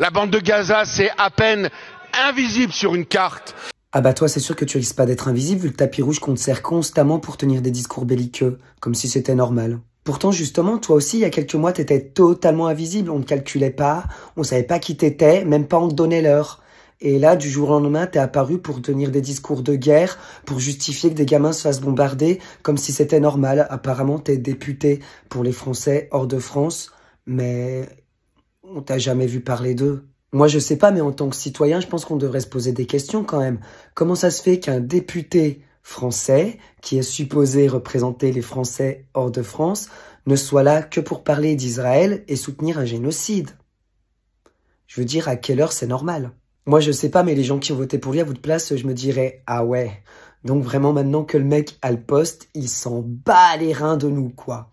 La bande de Gaza, c'est à peine invisible sur une carte. Ah bah toi, c'est sûr que tu risques pas d'être invisible vu le tapis rouge qu'on te sert constamment pour tenir des discours belliqueux, comme si c'était normal. Pourtant, justement, toi aussi, il y a quelques mois, t'étais totalement invisible. On ne calculait pas, on savait pas qui t'étais, même pas on te donnait l'heure. Et là, du jour au lendemain, t'es apparu pour tenir des discours de guerre, pour justifier que des gamins se fassent bombarder, comme si c'était normal. Apparemment, t'es député pour les Français hors de France, mais on t'a jamais vu parler d'eux. Moi, je sais pas, mais en tant que citoyen, je pense qu'on devrait se poser des questions quand même. Comment ça se fait qu'un député français, qui est supposé représenter les Français hors de France, ne soit là que pour parler d'Israël et soutenir un génocide Je veux dire, à quelle heure c'est normal Moi, je sais pas, mais les gens qui ont voté pour lui à votre place, je me dirais, ah ouais. Donc vraiment, maintenant que le mec a le poste, il s'en bat les reins de nous, quoi.